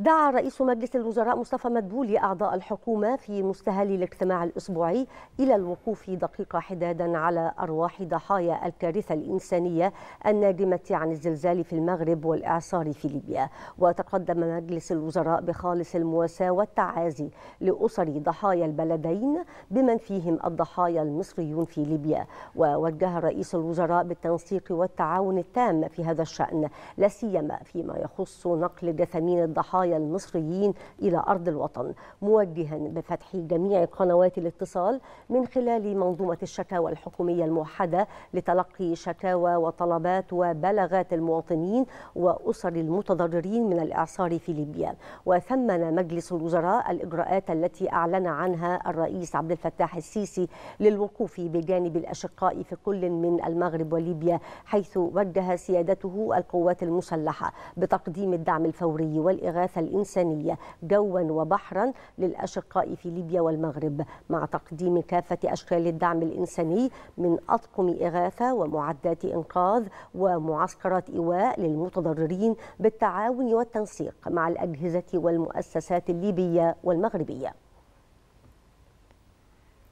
دعا رئيس مجلس الوزراء مصطفى مدبولي أعضاء الحكومة في مستهل الاجتماع الأسبوعي إلى الوقوف دقيقة حدادا على أرواح ضحايا الكارثة الإنسانية الناجمة عن الزلزال في المغرب والإعصار في ليبيا وتقدم مجلس الوزراء بخالص المواساة والتعازي لأسر ضحايا البلدين بمن فيهم الضحايا المصريون في ليبيا ووجه رئيس الوزراء بالتنسيق والتعاون التام في هذا الشأن لا سيما فيما يخص نقل جثامين الضحايا الضحايا المصريين إلى أرض الوطن موجها بفتح جميع قنوات الاتصال من خلال منظومة الشكاوى الحكومية الموحدة لتلقي شكاوى وطلبات وبلاغات المواطنين وأسر المتضررين من الإعصار في ليبيا وثمن مجلس الوزراء الإجراءات التي أعلن عنها الرئيس عبد الفتاح السيسي للوقوف بجانب الأشقاء في كل من المغرب وليبيا حيث وجه سيادته القوات المسلحة بتقديم الدعم الفوري والإغاثة الإغاثة الإنسانية جوا وبحرا للأشقاء في ليبيا والمغرب مع تقديم كافة أشكال الدعم الإنساني من أطقم إغاثة ومعدات إنقاذ ومعسكرات إيواء للمتضررين بالتعاون والتنسيق مع الأجهزة والمؤسسات الليبية والمغربية